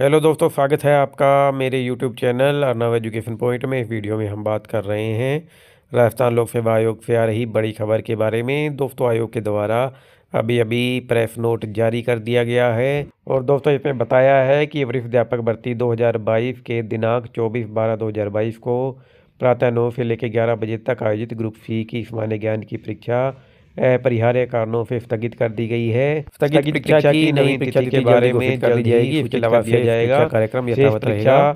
hello दोस्तों स्वागत है आपका मेरे YouTube channel Arnav education point में इस वीडियो में हम बात कर रहे हैं राजस्थान लोक सेवा आयोग से आ रही बड़ी खबर के बारे में दोस्तों आयोग के द्वारा अभी अभी प्रेस नोट जारी कर दिया गया है और दोस्तों इसमें बताया है कि वरिष्ठ अध्यापक भर्ती दो के दिनांक चौबीस बारह दो को प्रातः नौ से लेकर ग्यारह बजे तक आयोजित ग्रुप सी की सामान्य ज्ञान की परीक्षा परिहार्य कारणों से स्थगित कर दी गई है स्थगित परीक्षा की नई परीक्षा के बारे में कर दी जाएगी इसके अलावा किया जाएगा कार्यक्रम यथावत रहेगा